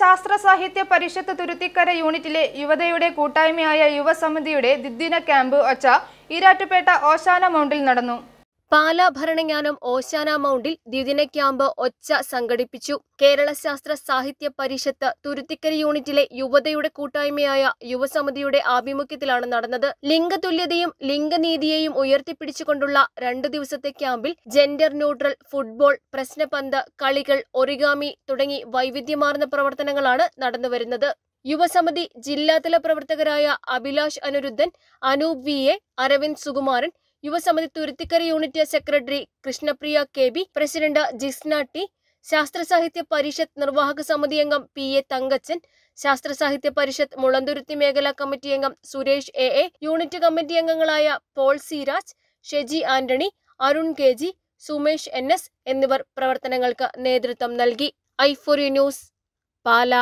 ശാസ്ത്ര സാഹിത്യ പരിഷത്ത് തുരുത്തിക്കര യൂണിറ്റിലെ യുവതയുടെ കൂട്ടായ്മയായ യുവസമിതിയുടെ ദ്വിദിന ക്യാമ്പ് ഒച്ച ഇരാറ്റുപേട്ട ഓശാന മൗണ്ടിൽ നടന്നു പാലാ ഭരണങ്ങാനം ഓശാന മൗണ്ടിൽ ദ്വിദിന ക്യാമ്പ് ഒച്ച സംഘടിപ്പിച്ചു കേരള ശാസ്ത്ര സാഹിത്യ പരിഷത്ത് തുരുത്തിക്കര യൂണിറ്റിലെ യുവതയുടെ കൂട്ടായ്മയായ യുവസമിതിയുടെ ആഭിമുഖ്യത്തിലാണ് നടന്നത് ലിംഗതുല്യതയും ലിംഗനീതിയെയും ഉയർത്തിപ്പിടിച്ചുകൊണ്ടുള്ള രണ്ടു ദിവസത്തെ ക്യാമ്പിൽ ജെൻഡർ ന്യൂട്രൽ ഫുട്ബോൾ പ്രശ്നപന്ത് കളികൾ ഒറിഗാമി തുടങ്ങി വൈവിധ്യമാർന്ന പ്രവർത്തനങ്ങളാണ് നടന്നുവരുന്നത് യുവസമിതി ജില്ലാതല പ്രവർത്തകരായ Abhilash Anuruddhan Anoop V A Aravind Sukumaran Yuvasamithi Thuruthikkara unit secretary Krishnapriya K B president Jisna T Sasthra Sahithya പരിഷത്ത് നിർവാഹക സമിതി അംഗം പി എ തങ്കച്ചൻ ശാസ്ത്ര സാഹിത്യ പരിഷത്ത് മുളന്തുരുത്തി മേഖലാ കമ്മിറ്റി അംഗം Suresh A A unit committee അംഗങ്ങളായ Paul Siraj Sheji Antony Arun K G Sumesh N S എന്നിവർ പ്രവർത്തനങ്ങൾക്ക് നേതൃത്വം നൽകി ഐഫോറി ന്യൂസ് പാല